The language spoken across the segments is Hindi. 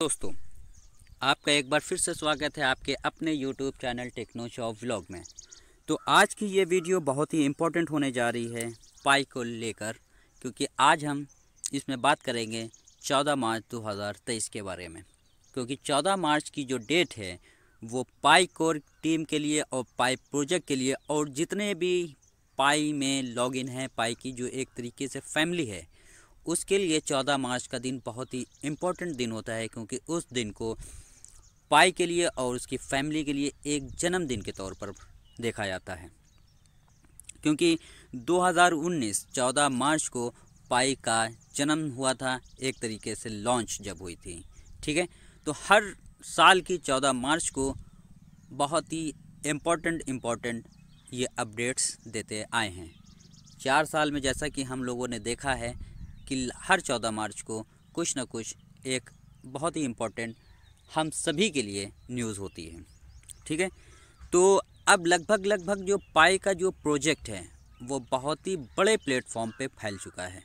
दोस्तों आपका एक बार फिर से स्वागत है आपके अपने YouTube channel techno shop vlog में तो आज की ये वीडियो बहुत ही इम्पोर्टेंट होने जा रही है पाई को लेकर क्योंकि आज हम इसमें बात करेंगे 14 मार्च 2023 के बारे में क्योंकि 14 मार्च की जो डेट है वो पाई कोर टीम के लिए और पाई प्रोजेक्ट के लिए और जितने भी पाई में लॉगिन है पाई की जो एक तरीके से फैमिली है उसके लिए चौदह मार्च का दिन बहुत ही इम्पोर्टेंट दिन होता है क्योंकि उस दिन को पाई के लिए और उसकी फैमिली के लिए एक जन्मदिन के तौर पर देखा जाता है क्योंकि 2019 14 मार्च को पाई का जन्म हुआ था एक तरीके से लॉन्च जब हुई थी ठीक है तो हर साल की 14 मार्च को बहुत ही इम्पोर्टेंट इम्पोर्टेंट ये अपडेट्स देते आए हैं चार साल में जैसा कि हम लोगों ने देखा है कि हर चौदह मार्च को कुछ ना कुछ एक बहुत ही इम्पोर्टेंट हम सभी के लिए न्यूज़ होती है ठीक है तो अब लगभग लगभग जो पाई का जो प्रोजेक्ट है वो बहुत ही बड़े प्लेटफॉर्म पे फैल चुका है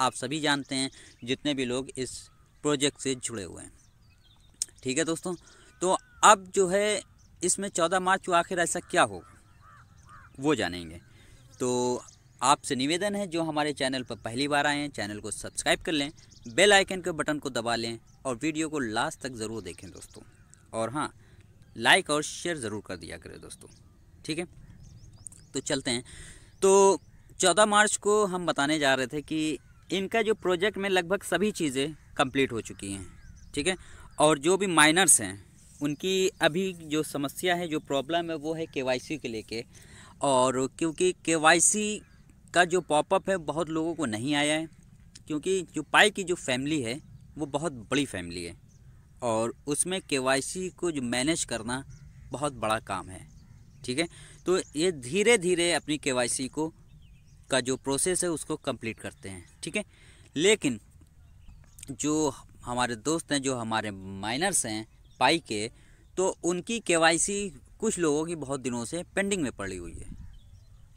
आप सभी जानते हैं जितने भी लोग इस प्रोजेक्ट से जुड़े हुए हैं ठीक है दोस्तों तो अब जो है इसमें चौदह मार्च को आखिर ऐसा क्या हो वो जानेंगे तो आपसे निवेदन है जो हमारे चैनल पर पहली बार आए हैं चैनल को सब्सक्राइब कर लें बेल आइकन के बटन को दबा लें और वीडियो को लास्ट तक ज़रूर देखें दोस्तों और हाँ लाइक और शेयर ज़रूर कर दिया करें दोस्तों ठीक है तो चलते हैं तो चौदह मार्च को हम बताने जा रहे थे कि इनका जो प्रोजेक्ट में लगभग सभी चीज़ें कंप्लीट हो चुकी हैं ठीक है और जो भी माइनर्स हैं उनकी अभी जो समस्या है जो प्रॉब्लम है वो है के के लेके और क्योंकि के का जो पॉपअप है बहुत लोगों को नहीं आया है क्योंकि जो पाई की जो फैमिली है वो बहुत बड़ी फैमिली है और उसमें के को जो मैनेज करना बहुत बड़ा काम है ठीक है तो ये धीरे धीरे अपनी के को का जो प्रोसेस है उसको कंप्लीट करते हैं ठीक है लेकिन जो हमारे दोस्त हैं जो हमारे माइनर्स हैं पाई के तो उनकी के कुछ लोगों की बहुत दिनों से पेंडिंग में पड़ी हुई है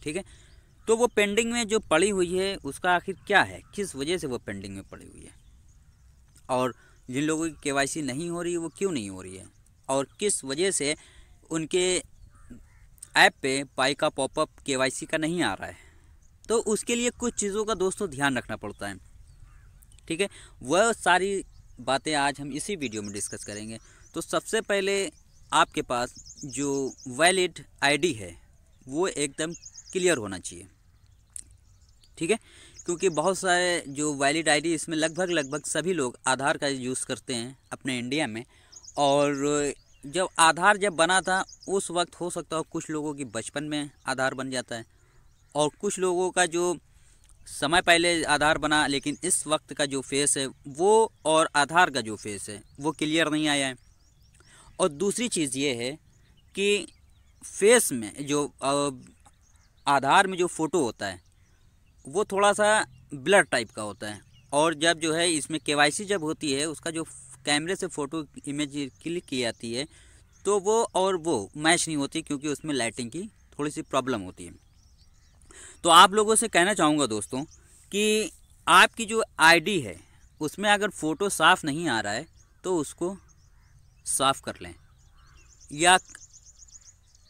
ठीक है तो वो पेंडिंग में जो पड़ी हुई है उसका आखिर क्या है किस वजह से वो पेंडिंग में पड़ी हुई है और जिन लोगों की के नहीं हो रही वो क्यों नहीं हो रही है और किस वजह से उनके ऐप पे पाई का पॉपअप के का नहीं आ रहा है तो उसके लिए कुछ चीज़ों का दोस्तों ध्यान रखना पड़ता है ठीक है वह सारी बातें आज हम इसी वीडियो में डिस्कस करेंगे तो सबसे पहले आपके पास जो वैलिड आईडी है वो एकदम क्लियर होना चाहिए ठीक है क्योंकि बहुत सारे जो वैलिड आई इसमें लगभग लगभग सभी लोग आधार का यूज़ करते हैं अपने इंडिया में और जब आधार जब बना था उस वक्त हो सकता हो कुछ लोगों की बचपन में आधार बन जाता है और कुछ लोगों का जो समय पहले आधार बना लेकिन इस वक्त का जो फेस है वो और आधार का जो फेस है वो क्लियर नहीं आया है और दूसरी चीज़ ये है कि फेस में जो आधार में जो फ़ोटो होता है वो थोड़ा सा ब्लड टाइप का होता है और जब जो है इसमें के जब होती है उसका जो कैमरे से फ़ोटो इमेज क्लिक की जाती है तो वो और वो मैच नहीं होती क्योंकि उसमें लाइटिंग की थोड़ी सी प्रॉब्लम होती है तो आप लोगों से कहना चाहूँगा दोस्तों कि आपकी जो आईडी है उसमें अगर फ़ोटो साफ़ नहीं आ रहा है तो उसको साफ़ कर लें या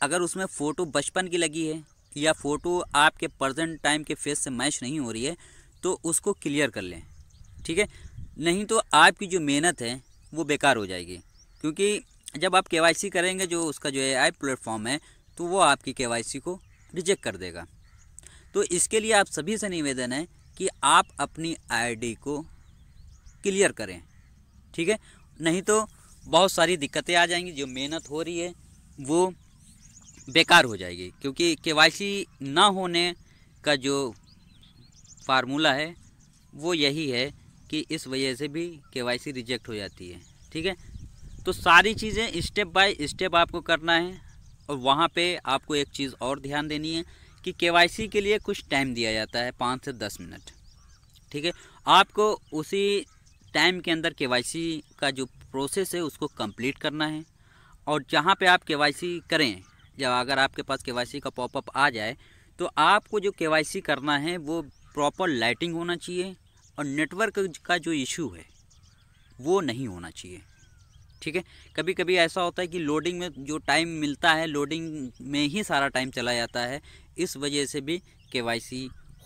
अगर उसमें फ़ोटो बचपन की लगी है या फ़ोटो आपके प्रजेंट टाइम के फेस से मैच नहीं हो रही है तो उसको क्लियर कर लें ठीक है नहीं तो आपकी जो मेहनत है वो बेकार हो जाएगी क्योंकि जब आप के करेंगे जो उसका जो ए प्लेटफॉर्म है तो वो आपकी के को रिजेक्ट कर देगा तो इसके लिए आप सभी से निवेदन है कि आप अपनी आईडी को क्लियर करें ठीक है नहीं तो बहुत सारी दिक्कतें आ जाएंगी जो मेहनत हो रही है वो बेकार हो जाएगी क्योंकि के ना होने का जो फार्मूला है वो यही है कि इस वजह से भी के रिजेक्ट हो जाती है ठीक है तो सारी चीज़ें स्टेप बाय स्टेप आपको करना है और वहाँ पे आपको एक चीज़ और ध्यान देनी है कि के के लिए कुछ टाइम दिया जाता है पाँच से दस मिनट ठीक है आपको उसी टाइम के अंदर के का जो प्रोसेस है उसको कंप्लीट करना है और जहाँ पे आप के करें जब अगर आपके पास के का पॉपअप आ जाए तो आपको जो के करना है वो प्रॉपर लाइटिंग होना चाहिए और नेटवर्क का जो इशू है वो नहीं होना चाहिए ठीक है कभी कभी ऐसा होता है कि लोडिंग में जो टाइम मिलता है लोडिंग में ही सारा टाइम चला जाता है इस वजह से भी के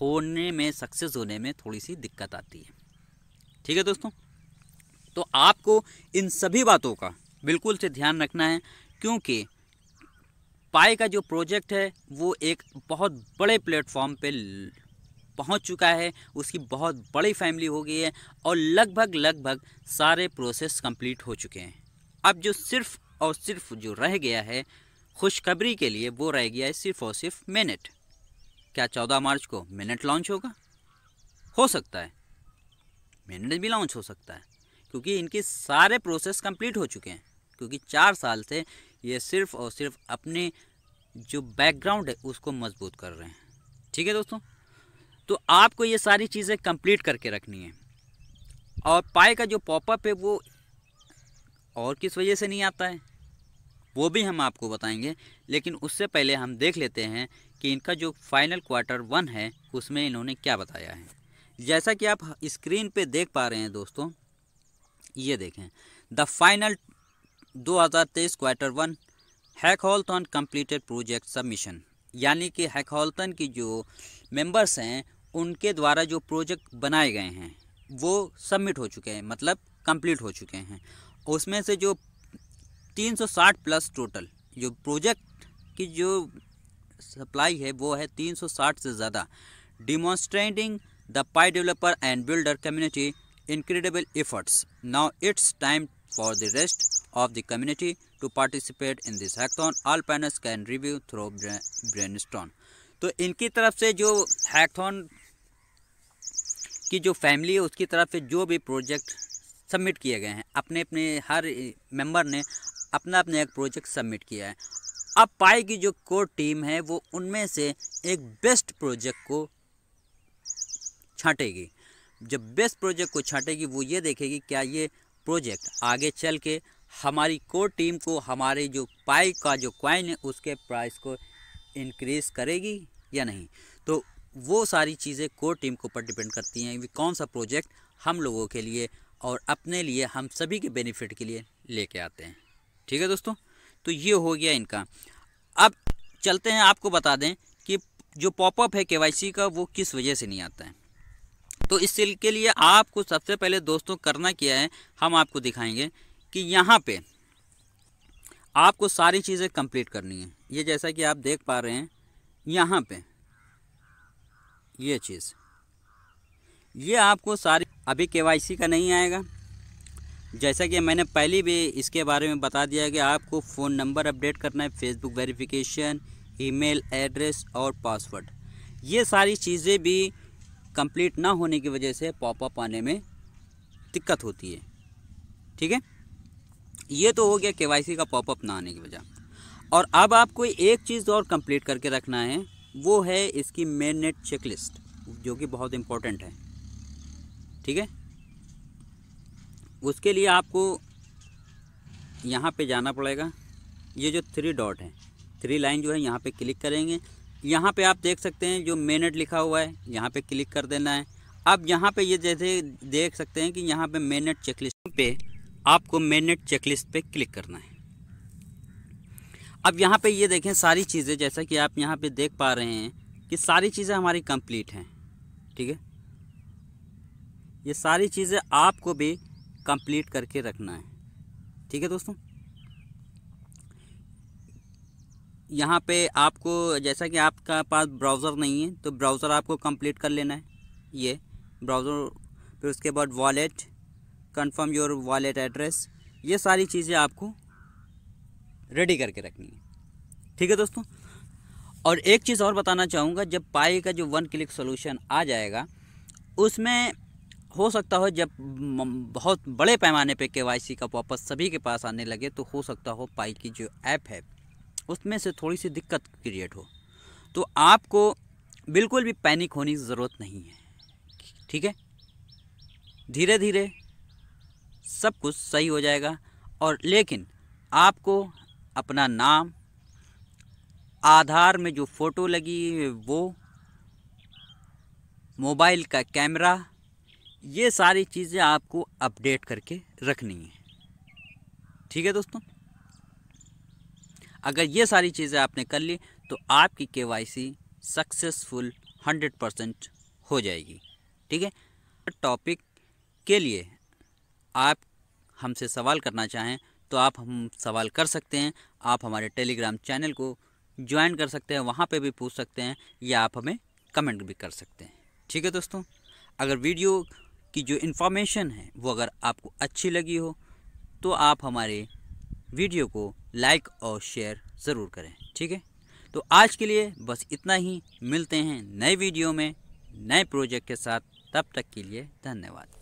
होने में सक्सेस होने में थोड़ी सी दिक्कत आती है ठीक है दोस्तों तो आपको इन सभी बातों का बिल्कुल से ध्यान रखना है क्योंकि पाए का जो प्रोजेक्ट है वो एक बहुत बड़े प्लेटफॉर्म पे पहुंच चुका है उसकी बहुत बड़ी फैमिली हो गई है और लगभग लगभग सारे प्रोसेस कंप्लीट हो चुके हैं अब जो सिर्फ और सिर्फ जो रह गया है खुशखबरी के लिए वो रह गया है सिर्फ और सिर्फ मिनट क्या चौदह मार्च को मिनट लॉन्च होगा हो सकता है मिनट भी लॉन्च हो सकता है क्योंकि इनके सारे प्रोसेस कंप्लीट हो चुके हैं क्योंकि चार साल से ये सिर्फ और सिर्फ अपने जो बैकग्राउंड है उसको मजबूत कर रहे हैं ठीक है दोस्तों तो आपको ये सारी चीज़ें कंप्लीट करके रखनी है और पाए का जो पॉपअप है वो और किस वजह से नहीं आता है वो भी हम आपको बताएंगे लेकिन उससे पहले हम देख लेते हैं कि इनका जो फाइनल क्वार्टर वन है उसमें इन्होंने क्या बताया है जैसा कि आप स्क्रीन पे देख पा रहे हैं दोस्तों ये देखें the final 2023 quarter one hackathon completed project submission यानी कि हैक हॉलथन की जो मेंबर्स हैं उनके द्वारा जो प्रोजेक्ट बनाए गए हैं वो सबमिट हो चुके हैं मतलब कंप्लीट हो चुके हैं उसमें से जो 360 प्लस टोटल जो प्रोजेक्ट की जो सप्लाई है वो है 360 से ज़्यादा demonstrating the Pi developer and builder community incredible efforts now it's time for the rest of the community to participate in this hackathon. All panels can review through brainstorm. तो इनकी तरफ से जो हैकथॉन की जो फैमिली है उसकी तरफ से जो भी प्रोजेक्ट सबमिट किए गए हैं अपने अपने हर मेंबर ने अपना अपना एक प्रोजेक्ट सबमिट किया है अब पाई की जो कोर टीम है वो उनमें से एक बेस्ट प्रोजेक्ट को छाटेगी जब बेस्ट प्रोजेक्ट को छाटेगी वो ये देखेगी क्या ये प्रोजेक्ट आगे चल के हमारी कोर टीम को हमारे जो पाई का जो क्वाइन है उसके प्राइस को इंक्रीज़ करेगी या नहीं तो वो सारी चीज़ें कोर टीम के ऊपर डिपेंड करती हैं कि कौन सा प्रोजेक्ट हम लोगों के लिए और अपने लिए हम सभी के बेनिफिट के लिए लेके आते हैं ठीक है दोस्तों तो ये हो गया इनका अब चलते हैं आपको बता दें कि जो पॉपअप है के का वो किस वजह से नहीं आता है तो इसके लिए आपको सबसे पहले दोस्तों करना क्या है हम आपको दिखाएंगे कि यहाँ पे आपको सारी चीज़ें कंप्लीट करनी है ये जैसा कि आप देख पा रहे हैं यहाँ पे ये चीज़ ये आपको सारी अभी के का नहीं आएगा जैसा कि मैंने पहले भी इसके बारे में बता दिया है कि आपको फ़ोन नंबर अपडेट करना है फेसबुक वेरिफिकेशन ईमेल एड्रेस और पासवर्ड ये सारी चीज़ें भी कंप्लीट ना होने की वजह से पॉपअप आने में दिक्कत होती है ठीक है ये तो हो गया के का पॉपअप ना आने की वजह और अब आपको एक चीज़ और कंप्लीट करके रखना है वो है इसकी मेन नेट चेकलिस्ट जो कि बहुत इम्पोर्टेंट है ठीक है उसके लिए आपको यहाँ पे जाना पड़ेगा ये जो थ्री डॉट है थ्री लाइन जो है यहाँ पे क्लिक करेंगे यहाँ पे आप देख सकते हैं जो नेट लिखा हुआ है यहाँ पे क्लिक कर देना है अब यहाँ पे ये जैसे देख सकते हैं कि यहाँ पे मेनेट चेकलिस्ट पे आपको मेननेट चेकलिस्ट पे क्लिक करना है अब यहाँ पे ये देखें सारी चीज़ें जैसा कि आप यहाँ पे देख पा रहे हैं कि सारी चीज़ें हमारी कंप्लीट हैं ठीक है ये सारी चीज़ें आपको भी कंप्लीट करके रखना है ठीक है दोस्तों यहाँ पे आपको जैसा कि आपका पास ब्राउज़र नहीं है तो ब्राउज़र आपको कंप्लीट कर लेना है ये ब्राउज़र फिर उसके बाद wallet confirm your wallet address ये सारी चीज़ें आपको रेडी करके रखनी है ठीक है दोस्तों और एक चीज़ और बताना चाहूँगा जब पाई का जो वन क्लिक सोल्यूशन आ जाएगा उसमें हो सकता हो जब बहुत बड़े पैमाने पे केवाईसी का वापस सभी के पास आने लगे तो हो सकता हो पाई की जो ऐप है उसमें से थोड़ी सी दिक्कत क्रिएट हो तो आपको बिल्कुल भी पैनिक होने की ज़रूरत नहीं है ठीक है धीरे धीरे सब कुछ सही हो जाएगा और लेकिन आपको अपना नाम आधार में जो फ़ोटो लगी है वो मोबाइल का कैमरा ये सारी चीज़ें आपको अपडेट करके रखनी है ठीक है दोस्तों अगर ये सारी चीज़ें आपने कर ली तो आपकी केवाईसी सक्सेसफुल हंड्रेड परसेंट हो जाएगी ठीक है टॉपिक के लिए आप हमसे सवाल करना चाहें तो आप हम सवाल कर सकते हैं आप हमारे टेलीग्राम चैनल को ज्वाइन कर सकते हैं वहाँ पे भी पूछ सकते हैं या आप हमें कमेंट भी कर सकते हैं ठीक है दोस्तों अगर वीडियो की जो इन्फॉर्मेशन है वो अगर आपको अच्छी लगी हो तो आप हमारे वीडियो को लाइक और शेयर ज़रूर करें ठीक है तो आज के लिए बस इतना ही मिलते हैं नए वीडियो में नए प्रोजेक्ट के साथ तब तक के लिए धन्यवाद